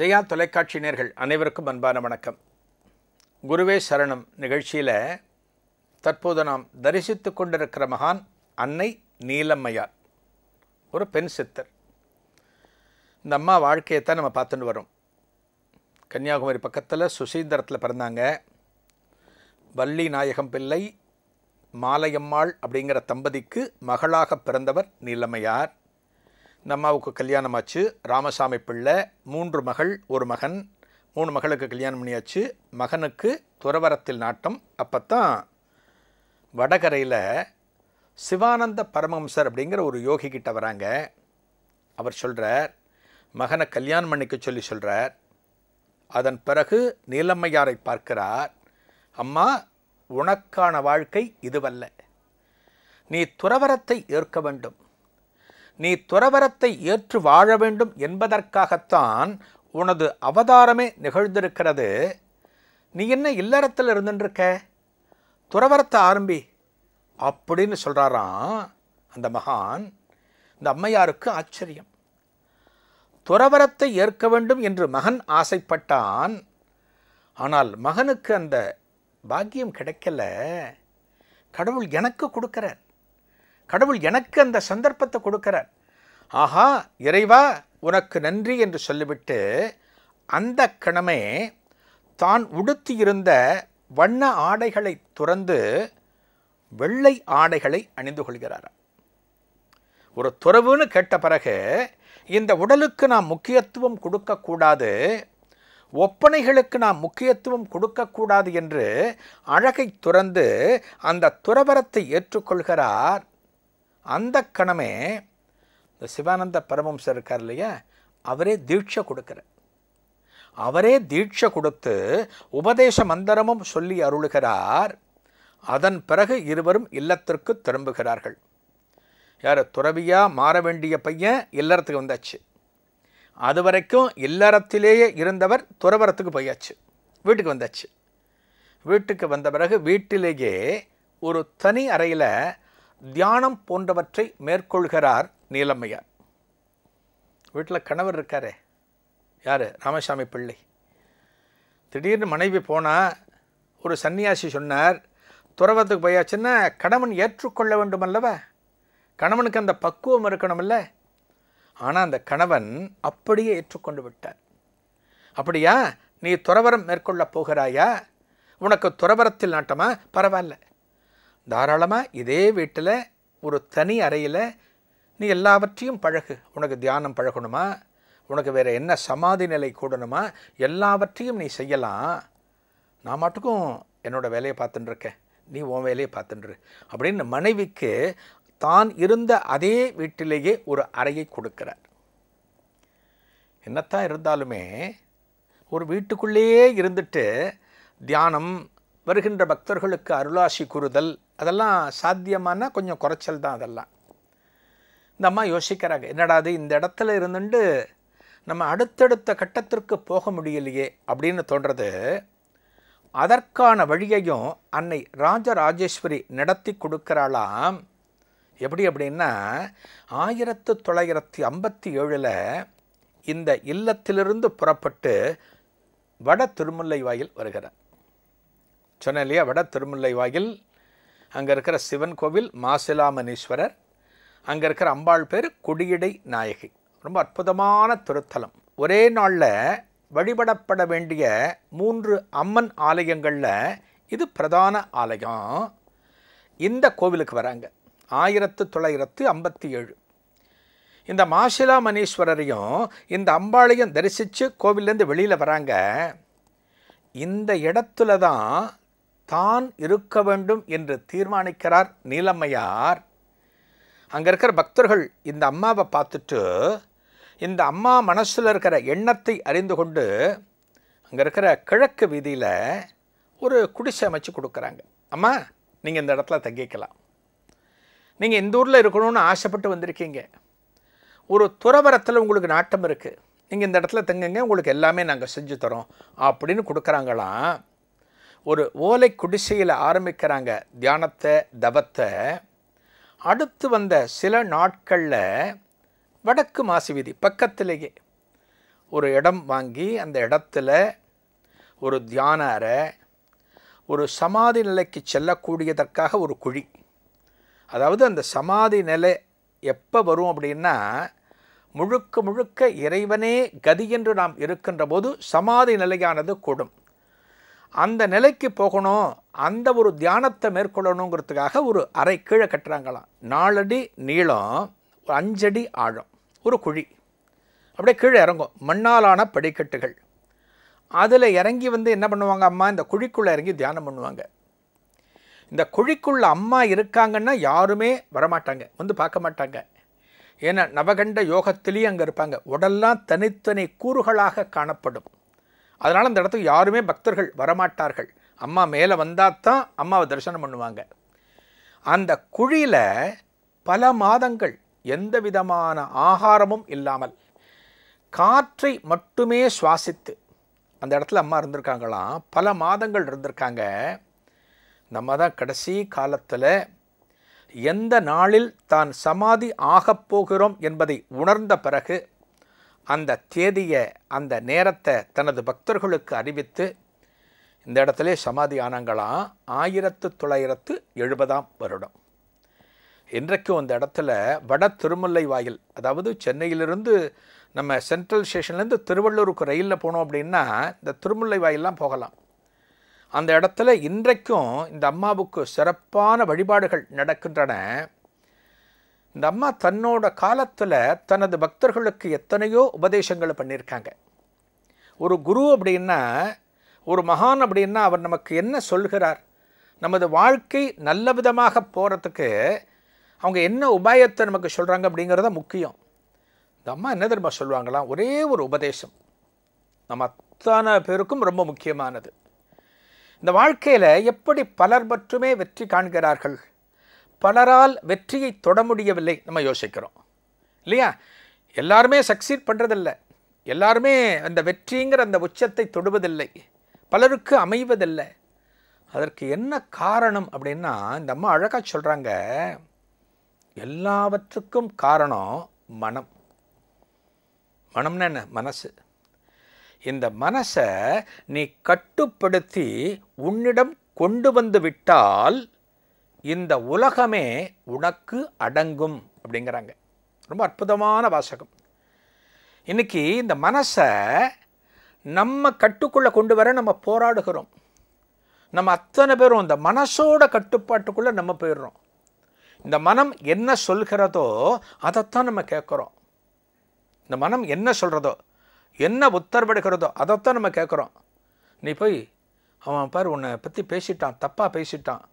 ஜெயா தொலைக்காட்சி நேர்கள் அனைவருக்கும் அன்பான வணக்கம் குருவே சரணம் நிகழ்ச்சியில் தற்போது நாம் தரிசித்து கொண்டிருக்கிற மகான் அன்னை நீலம்மையார் ஒரு பெண் சித்தர் இந்த அம்மா வாழ்க்கையை தான் நம்ம பார்த்துட்டு வரோம் கன்னியாகுமரி பக்கத்தில் சுசீந்திரத்தில் பிறந்தாங்க வள்ளி நாயகம் பிள்ளை மாலையம்மாள் அப்படிங்கிற தம்பதிக்கு மகளாக பிறந்தவர் நீலம்மையார் நம்மாவுக்கு கல்யாணம் ஆச்சு ராமசாமி பிள்ளை மூன்று மகள் ஒரு மகன் மூணு மகளுக்கு கல்யாணம் பண்ணியாச்சு மகனுக்கு துறவரத்தில் நாட்டம் அப்போ தான் வடகரையில் சிவானந்த பரமஹம்சர் அப்படிங்கிற ஒரு யோகி கிட்ட வராங்க அவர் சொல்கிறார் மகனை கல்யாணம் பண்ணிக்க சொல்லி சொல்கிறார் அதன் பிறகு நீலம்மையாரை பார்க்கிறார் அம்மா உனக்கான வாழ்க்கை இதுவல்ல நீ துறவரத்தை ஏற்க வேண்டும் நீ துறவரத்தை ஏற்று வாழ வேண்டும் என்பதற்காகத்தான் உனது அவதாரமே நிகழ்ந்திருக்கிறது நீ என்ன இல்லறத்தில் இருந்துருக்க துறவரத்தை ஆரம்பி அப்படின்னு சொல்கிறாராம் அந்த மகான் இந்த அம்மையாருக்கு ஆச்சரியம் துறவரத்தை ஏற்க வேண்டும் என்று மகன் ஆசைப்பட்டான் ஆனால் மகனுக்கு அந்த பாக்கியம் கிடைக்கல கடவுள் எனக்கு கொடுக்குறேன் கடவுள் எனக்கு அந்த சந்தர்ப்பத்தை கொடுக்கிறார் ஆஹா இறைவா உனக்கு நன்றி என்று சொல்லிவிட்டு அந்த கணமே தான் உடுத்தியிருந்த வண்ண ஆடைகளை துறந்து வெள்ளை ஆடைகளை அணிந்து கொள்கிறாராம் ஒரு துறவுன்னு கேட்ட பிறகு இந்த உடலுக்கு நாம் முக்கியத்துவம் கொடுக்கக்கூடாது ஒப்பனைகளுக்கு நாம் முக்கியத்துவம் கொடுக்கக்கூடாது என்று அழகை துறந்து அந்த துறவரத்தை ஏற்றுக்கொள்கிறார் அந்த கணமே இந்த சிவானந்த பரமம்சர் இருக்கார் இல்லையா அவரே தீட்சை கொடுக்குற அவரே தீட்சை கொடுத்து உபதேச மந்திரமும் சொல்லி அருளுகிறார் அதன் பிறகு இருவரும் இல்லத்திற்கு திரும்புகிறார்கள் யார் துறவியாக மாற வேண்டிய பையன் இல்லறத்துக்கு வந்தாச்சு அது வரைக்கும் இல்லறத்திலேயே இருந்தவர் துறவரத்துக்கு போயாச்சு வீட்டுக்கு வந்தாச்சு வீட்டுக்கு வந்த பிறகு வீட்டிலேயே ஒரு தனி அறையில் தியானம் போன்றவற்றை மேற்கொள்கிறார் நீலம்மையார் வீட்டில் கணவர் இருக்காரே யார் ராமசாமி பிள்ளை திடீர்னு மனைவி போனால் ஒரு சன்னியாசி சொன்னார் துறவத்துக்கு போயாச்சுன்னா கணவன் ஏற்றுக்கொள்ள வேண்டும் அல்லவ கணவனுக்கு அந்த பக்குவம் இருக்கணும்ல ஆனால் அந்த கணவன் அப்படியே ஏற்றுக்கொண்டு விட்டார் அப்படியா நீ துறவரம் மேற்கொள்ள போகிறாயா உனக்கு துறவரத்தில் நாட்டமா பரவாயில்ல தாராளமாக இதே வீட்டில் ஒரு தனி அறையில் நீ எல்லாவற்றையும் பழகு உனக்கு தியானம் பழகணுமா உனக்கு வேறு என்ன சமாதி நிலை கூடணுமா எல்லாவற்றையும் நீ செய்யலாம் நான் மட்டுக்கும் என்னோடய வேலையை பார்த்துட்டுருக்கேன் நீ உன் வேலையை பார்த்துட்டுரு அப்படின்னு மனைவிக்கு தான் இருந்த அதே வீட்டிலேயே ஒரு அறையை கொடுக்கிறார் என்னத்தான் இருந்தாலுமே ஒரு வீட்டுக்குள்ளேயே இருந்துட்டு தியானம் வருகின்ற பக்தர்களுக்கு அருளாசி கூறுதல் அதெல்லாம் சாத்தியமான கொஞ்சம் குறைச்சல் தான் அதெல்லாம் இந்த அம்மா யோசிக்கிறாங்க என்னடாது இந்த இடத்துல இருந்துட்டு நம்ம அடுத்தடுத்த கட்டத்திற்கு போக முடியலையே அப்படின்னு தோன்றது அதற்கான வழியையும் அன்னை ராஜராஜேஸ்வரி நடத்தி கொடுக்கிறாளாம் எப்படி அப்படின்னா ஆயிரத்து தொள்ளாயிரத்தி ஐம்பத்தி ஏழில் இந்த இல்லத்திலிருந்து புறப்பட்டு வட திருமுல்லை வாயில் வருகிறார் சொன்னேன் இல்லையா வட திருமுல்லை வாயில் அங்கே இருக்கிற சிவன் கோவில் மாசிலாமணீஸ்வரர் அங்கே இருக்கிற அம்பாள் பேர் குடியடை நாயகி ரொம்ப அற்புதமான திருத்தலம் ஒரே நாளில் வழிபடப்பட வேண்டிய மூன்று அம்மன் ஆலயங்களில் இது பிரதான ஆலயம் இந்த கோவிலுக்கு வராங்க ஆயிரத்து தொள்ளாயிரத்து ஐம்பத்தி ஏழு இந்த மணீஸ்வரரையும் இந்த அம்பாளையும் தரிசித்து கோவிலேருந்து வெளியில் வராங்க இந்த இடத்துல தான் தான் இருக்க வேண்டும் என்று தீர்மானிக்கிறார் நீலம்மையார் அங்கே இருக்கிற பக்தர்கள் இந்த அம்மாவை பார்த்துட்டு இந்த அம்மா மனசில் இருக்கிற எண்ணத்தை அறிந்து கொண்டு அங்கே இருக்கிற கிழக்கு வீதியில் ஒரு குடிசை அமைச்சு கொடுக்குறாங்க அம்மா நீங்கள் இந்த இடத்துல தங்கிக்கலாம் நீங்கள் இந்த ஊரில் இருக்கணும்னு ஆசைப்பட்டு வந்திருக்கீங்க ஒரு துறவரத்தில் உங்களுக்கு நாட்டம் இருக்குது நீங்கள் இந்த இடத்துல தங்குங்க உங்களுக்கு எல்லாமே நாங்கள் செஞ்சு தரோம் அப்படின்னு கொடுக்குறாங்களாம் ஒரு ஓலை குடிசையில் ஆரம்பிக்கிறாங்க தியானத்தை தபத்தை அடுத்து வந்த சில நாட்களில் வடக்கு மாசி வீதி பக்கத்திலேயே ஒரு இடம் வாங்கி அந்த இடத்துல ஒரு தியான அறை ஒரு சமாதி நிலைக்கு செல்லக்கூடியதற்காக ஒரு குழி அதாவது அந்த சமாதி நிலை எப்போ வரும் அப்படின்னா முழுக்க முழுக்க இறைவனே கதி என்று நாம் இருக்கின்ற போது சமாதி நிலையானது கூடும் அந்த நிலைக்கு போகணும் அந்த ஒரு தியானத்தை மேற்கொள்ளணுங்கிறதுக்காக ஒரு அறை கீழே கட்டுறாங்களாம் நாலடி நீளம் ஒரு அஞ்சடி ஆழம் ஒரு குழி அப்படியே கீழே இறங்கும் மண்ணாலான படிக்கட்டுகள் அதில் இறங்கி வந்து என்ன பண்ணுவாங்க அம்மா இந்த குழிக்குள்ளே இறங்கி தியானம் பண்ணுவாங்க இந்த குழிக்குள்ள அம்மா இருக்காங்கன்னா யாருமே வரமாட்டாங்க வந்து பார்க்க மாட்டாங்க ஏன்னா நவகண்ட யோகத்திலேயும் அங்கே இருப்பாங்க உடல்லாம் தனித்தனி கூறுகளாக காணப்படும் அதனால் அந்த இடத்துக்கு யாருமே பக்தர்கள் வரமாட்டார்கள் அம்மா மேலே வந்தால் தான் அம்மாவை தரிசனம் பண்ணுவாங்க அந்த குழியில் பல மாதங்கள் எந்த விதமான ஆகாரமும் இல்லாமல் காற்றை மட்டுமே சுவாசித்து அந்த இடத்துல அம்மா இருந்திருக்காங்களாம் பல மாதங்கள் இருந்திருக்காங்க நம்ம தான் கடைசி காலத்தில் எந்த நாளில் தான் சமாதி ஆகப் போகிறோம் என்பதை உணர்ந்த பிறகு அந்த தேதியை அந்த நேரத்தை தனது பக்தர்களுக்கு அறிவித்து இந்த இடத்துல சமாதி ஆனாங்களாம் ஆயிரத்து தொள்ளாயிரத்து எழுபதாம் வருடம் இன்றைக்கும் அந்த இடத்துல வட திருமல்லை வாயில் அதாவது சென்னையிலிருந்து நம்ம சென்ட்ரல் ஸ்டேஷன்லேருந்து திருவள்ளூருக்கு ரயிலில் போனோம் அப்படின்னா இந்த திருமுல்லை வாயிலாம் போகலாம் அந்த இடத்துல இன்றைக்கும் இந்த அம்மாவுக்கு சிறப்பான வழிபாடுகள் நடக்கின்றன இந்த அம்மா தன்னோட காலத்தில் தனது பக்தர்களுக்கு எத்தனையோ உபதேசங்களை பண்ணியிருக்காங்க ஒரு குரு அப்படின்னா ஒரு மகான் அப்படின்னா அவர் நமக்கு என்ன சொல்கிறார் நமது வாழ்க்கை நல்ல விதமாக போகிறதுக்கு அவங்க என்ன உபாயத்தை நமக்கு சொல்கிறாங்க அப்படிங்கிறத முக்கியம் இந்த அம்மா என்ன தெரியுமா சொல்லுவாங்களாம் ஒரே ஒரு உபதேசம் நம்ம அத்தனை பேருக்கும் ரொம்ப முக்கியமானது இந்த வாழ்க்கையில் எப்படி பலர் மட்டுமே வெற்றி காண்கிறார்கள் பலரால் வெற்றியை தொட முடியவில்லை நம்ம யோசிக்கிறோம் இல்லையா எல்லாருமே சக்சீட் பண்ணுறதில்லை எல்லாருமே அந்த வெற்றிங்கிற அந்த உச்சத்தை தொடுவதில்லை பலருக்கு அமைவதில்லை அதற்கு என்ன காரணம் அப்படின்னா இந்த அம்மா அழகாக சொல்கிறாங்க எல்லாவற்றுக்கும் காரணம் மனம் மனம்னா என்ன மனசு இந்த மனசை நீ கட்டுப்படுத்தி உன்னிடம் கொண்டு வந்து விட்டால் இந்த உலகமே உனக்கு அடங்கும் அப்படிங்கிறாங்க ரொம்ப அற்புதமான வாசகம் இன்றைக்கி இந்த மனசை நம்ம கட்டுக்குள்ளே கொண்டு வர நம்ம போராடுகிறோம் நம்ம அத்தனை பேரும் இந்த மனசோட கட்டுப்பாட்டுக்குள்ளே நம்ம போயிடுறோம் இந்த மனம் என்ன சொல்கிறதோ அதைத்தான் நம்ம கேட்குறோம் இந்த மனம் என்ன சொல்கிறதோ என்ன உத்தரவிடுகிறதோ அதைத்தான் நம்ம கேட்குறோம் நீ போய் அவன் பார் உன்னை பற்றி பேசிட்டான் தப்பாக பேசிட்டான்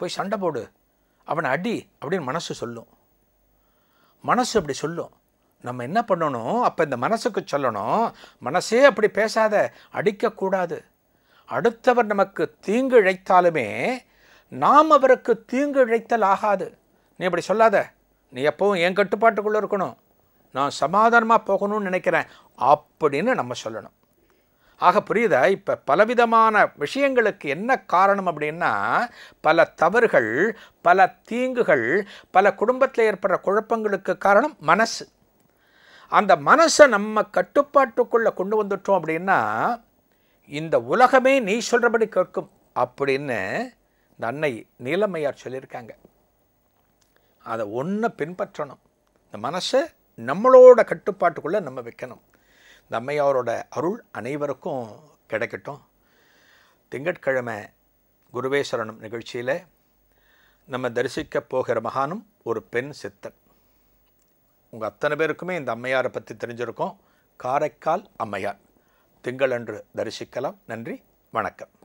போய் சண்டை போடு அவனை அடி அப்படின்னு மனசு சொல்லும் மனசு அப்படி சொல்லும் நம்ம என்ன பண்ணணும் அப்போ இந்த மனசுக்கு சொல்லணும் மனசே அப்படி பேசாத அடிக்கக்கூடாது அடுத்தவர் நமக்கு தீங்கு இழைத்தாலுமே நாம் அவருக்கு தீங்கு இழைத்தல் ஆகாது நீ அப்படி சொல்லாத நீ எப்பவும் என் கட்டுப்பாட்டுக்குள்ளே இருக்கணும் நான் சமாதானமாக போகணும்னு நினைக்கிறேன் அப்படின்னு நம்ம சொல்லணும் ஆக புரியுதா இப்போ பலவிதமான விஷயங்களுக்கு என்ன காரணம் அப்படின்னா பல தவறுகள் பல தீங்குகள் பல குடும்பத்தில் ஏற்படுற குழப்பங்களுக்கு காரணம் மனசு அந்த மனசை நம்ம கட்டுப்பாட்டுக்குள்ளே கொண்டு வந்துட்டோம் அப்படின்னா இந்த உலகமே நீ சொல்கிறபடி கேட்கும் அப்படின்னு இந்த அன்னை நீலமையார் சொல்லியிருக்காங்க அதை ஒன்று பின்பற்றணும் இந்த மனசை நம்மளோட கட்டுப்பாட்டுக்குள்ளே நம்ம வைக்கணும் இந்த அம்மையாரோட அருள் அனைவருக்கும் கிடைக்கட்டும் திங்கட்கிழமை குருவேஸ்வரனும் நிகழ்ச்சியில் நம்ம தரிசிக்கப் போகிற மகானும் ஒரு பெண் சித்தன் உங்கள் அத்தனை பேருக்குமே இந்த அம்மையாரை பற்றி தெரிஞ்சிருக்கோம் காரைக்கால் அம்மையார் திங்களன்று தரிசிக்கலாம் நன்றி வணக்கம்